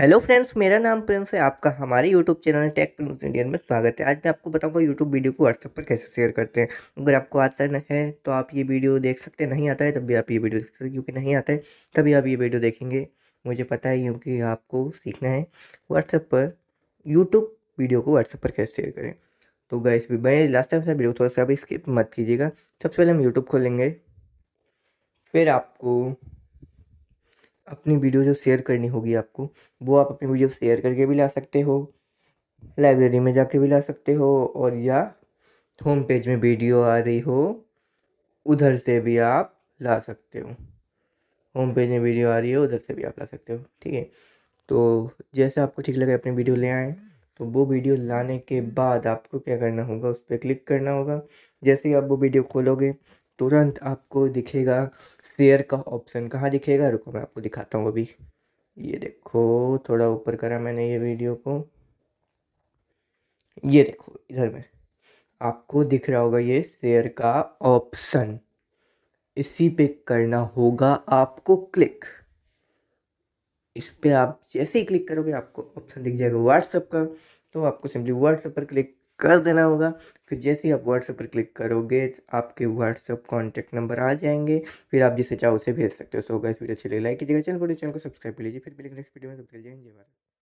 hello friends मेरा नाम Prince है आपका हमारे YouTube channel Tech Prince Indian में स्वागत है आज मैं आपको बताऊंगा यूट्यूब वीडियो को व्हाट्सएप पर कैसे शेयर करते हैं अगर आपको आता है तो आप ये वीडियो देख सकते हैं नहीं आता है तब भी आप ये वीडियो देख सकते हैं क्योंकि नहीं आता है तभी आप ये वीडियो देखेंगे मुझे पता है क्योंकि आपको सीखना है व्हाट्सएप पर यूट्यूब वीडियो को व्हाट्सएप पर कैसे शेयर करें तो गए भी मैं लास्ट टाइम से वीडियो थोड़ा सा आप स्किप मत कीजिएगा सबसे पहले हम यूट्यूब खोलेंगे फिर आपको अपनी वीडियो जो शेयर करनी होगी आपको वो आप अपनी वीडियो शेयर करके भी ला सकते हो लाइब्रेरी में जाके भी ला सकते हो और या होम पेज में वीडियो आ रही हो उधर से भी आप ला सकते हो होम पेज में वीडियो आ रही हो उधर से भी आप ला सकते हो ठीक है तो जैसे आपको ठीक लगे अपनी वीडियो ले आए तो वो वीडियो लाने के बाद आपको क्या करना होगा उस पर क्लिक करना होगा जैसे ही आप वो वीडियो खोलोगे तुरंत आपको दिखेगा शेयर का ऑप्शन कहाँ दिखेगा रुको मैं आपको दिखाता हूँ अभी ये देखो थोड़ा ऊपर करा मैंने ये वीडियो को ये देखो इधर में आपको दिख रहा होगा ये शेयर का ऑप्शन इसी पे करना होगा आपको क्लिक इस पे आप जैसे ही क्लिक करोगे आपको ऑप्शन दिख जाएगा व्हाट्सएप का तो आपको सिंपली व्हाट्सएप पर क्लिक कर देना होगा फिर जैसे ही आप व्हाट्सएप पर क्लिक करोगे आपके व्हाट्सएप कॉन्टैक्ट नंबर आ जाएंगे फिर आप जिसे चाहो उसे भेज सकते हो सो गाइस वीडियो अच्छी लगे लाइक कीजिएगा चैनल चैनल को सब्सक्राइब कर लीजिए फिर मिलेंगे नेक्स्ट वीडियो में तब तक जय हिंद जय भारत